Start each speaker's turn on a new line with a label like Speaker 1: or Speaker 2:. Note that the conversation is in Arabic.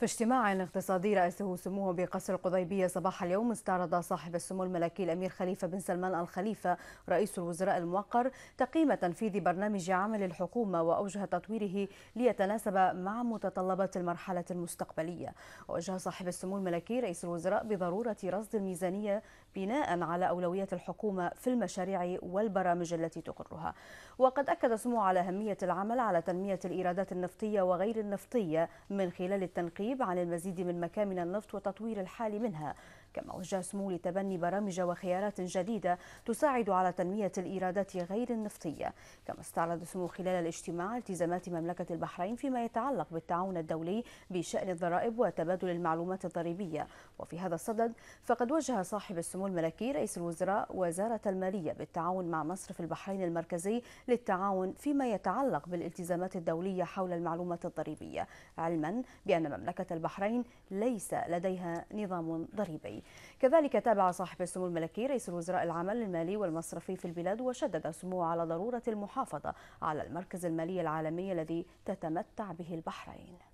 Speaker 1: في اجتماع اقتصادي رأسه سموه بقصر القضيبية صباح اليوم استعرض صاحب السمو الملكي الأمير خليفة بن سلمان الخليفة رئيس الوزراء الموقر تقييم تنفيذ برنامج عمل الحكومة وأوجه تطويره ليتناسب مع متطلبات المرحلة المستقبلية وجه صاحب السمو الملكي رئيس الوزراء بضرورة رصد الميزانية بناء على أولويات الحكومة في المشاريع والبرامج التي تقرها وقد أكد سموه على أهمية العمل على تنمية الإيرادات النفطية وغير النفطية من خلال التنقيب التدريب عن المزيد من مكامن النفط وتطوير الحال منها كما وجه سمو لتبني برامج وخيارات جديدة تساعد على تنمية الإيرادات غير النفطية كما استعرض سمو خلال الاجتماع التزامات مملكة البحرين فيما يتعلق بالتعاون الدولي بشأن الضرائب وتبادل المعلومات الضريبية وفي هذا الصدد فقد وجه صاحب السمو الملكي رئيس الوزراء وزارة المالية بالتعاون مع مصرف البحرين المركزي للتعاون فيما يتعلق بالالتزامات الدولية حول المعلومات الضريبية علما بأن مملكة مملكة البحرين ليس لديها نظام ضريبي كذلك تابع صاحب السمو الملكي رئيس الوزراء العمل المالي والمصرفي في البلاد وشدد سموه على ضرورة المحافظة على المركز المالي العالمي الذي تتمتع به البحرين